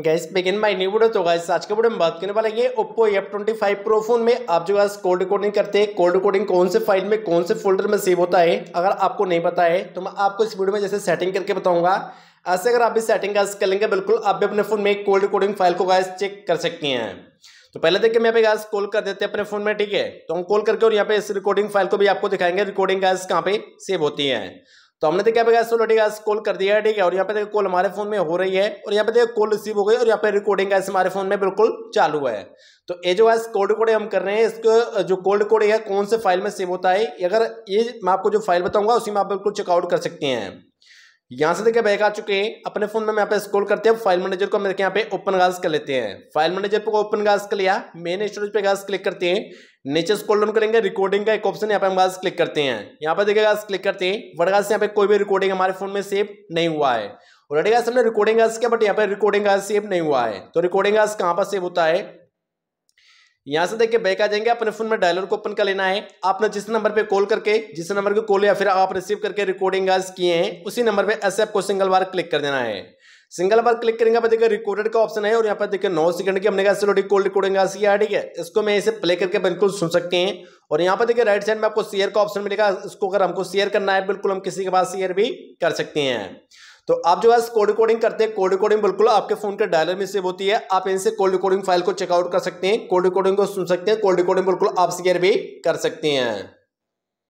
gas begin my new video तो guys आज के वीडियो में बात करने वाले हैं Oppo F twenty five pro phone में आप जो गैस कोल्ड रिकॉर्डिंग करते हैं कोल्ड रिकॉर्डिंग कौन से फाइल में कौन से फोल्डर में सेव होता है अगर आपको नहीं पता है तो मैं आपको इस वीडियो में जैसे सेटिंग करके बताऊंगा ऐसे अगर आप भी सेटिंग गैस कर लेंगे बिल्कुल आप भी अपने फोन में कोल्ड रिकॉर्डिंग फाइल को गैस चेक कर सकते हैं तो पहले देखिए मैं पे गैस कॉल कर देते हैं अपने फोन में ठीक है तो हम कॉल करके और यहाँ पे इस रिकॉर्डिंग फाइल को भी आपको दिखाएंगे रिकॉर्डिंग गैस कहाँ पे सेव होती है तो हमने देखा गैस सोलो ठीक है कॉल कर दिया है ठीक है और यहाँ पे देखो कॉल हमारे फोन में हो रही है और यहाँ पे देखो कॉल रिसीव हो गई और यहाँ पे रिकॉर्डिंग गैस हमारे फोन में बिल्कुल चालू हुआ है तो ये जो है कोल्ड कोड हम कर रहे हैं इसको जो कोल्ड कोड है कौन से फाइल में सेव होता है अगर ये मैं आपको जो फाइल बताऊंगा उसी में आप बिल्कुल चेकआउट कर सकते हैं यहां से देखिए बैग आ चुके हैं अपने फोन में यहाँ पे स्क्रॉल करते हैं फाइल मैनेजर को हम यहाँ पे ओपन गाज कर लेते हैं फाइल मैनेजर को ओपन गाज कर लिया मेन स्टोरेज पे गाज क्लिक करते हैं नीचे स्कोल डाउन करेंगे रिकॉर्डिंग का एक ऑप्शन यहाँ पे हम गाज क्लिक करते हैं यहाँ पे देखिए गाज क्लिक करते हैं बट गाज यहाँ पे कोई भी रिकॉर्डिंग हमारे फोन में सेव नहीं हुआ है रेडी गाज हमने रिकॉर्डिंग गाज किया बट यहाँ पे रिकॉर्डिंग गाज सेव नहीं हुआ है तो रिकॉर्डिंग गाज कहाँ पर सेव होता है यहां से देखिए बैक आ जाएंगे अपने फोन में डायलर को ओपन कर लेना है आपने जिस नंबर पे कॉल करके जिस नंबर को कॉल या फिर आप रिसीव करके रिकॉर्डिंग आज किए हैं उसी नंबर पे ऐसे आपको सिंगल बार क्लिक कर देना है सिंगल बार क्लिक करेंगे पर देखिए रिकॉर्डेड का ऑप्शन है और यहाँ पर देखिए नौ सेकंड की हमने कहा कॉल रिकॉर्डिंग आज किया है ठीक है इसको मैं इसे प्ले करके बिल्कुल सुन सकते हैं और यहाँ पर देखिए राइट साइड में आपको शेयर का ऑप्शन मिलेगा इसको अगर हमको शेयर करना है बिल्कुल हम किसी के पास शेयर भी कर सकते हैं तो आप जो है कोड रिकॉर्डिंग करते हैं कोड रिकॉर्डिंग बिल्कुल आपके फोन के डायलर में सेव होती है आप इनसे कोड रिकॉर्डिंग फाइल को चेकआउट कर सकते हैं कोड रिकॉर्डिंग को सुन सकते हैं कोड रिकॉर्डिंग बिल्कुल आप शेयर भी कर सकते हैं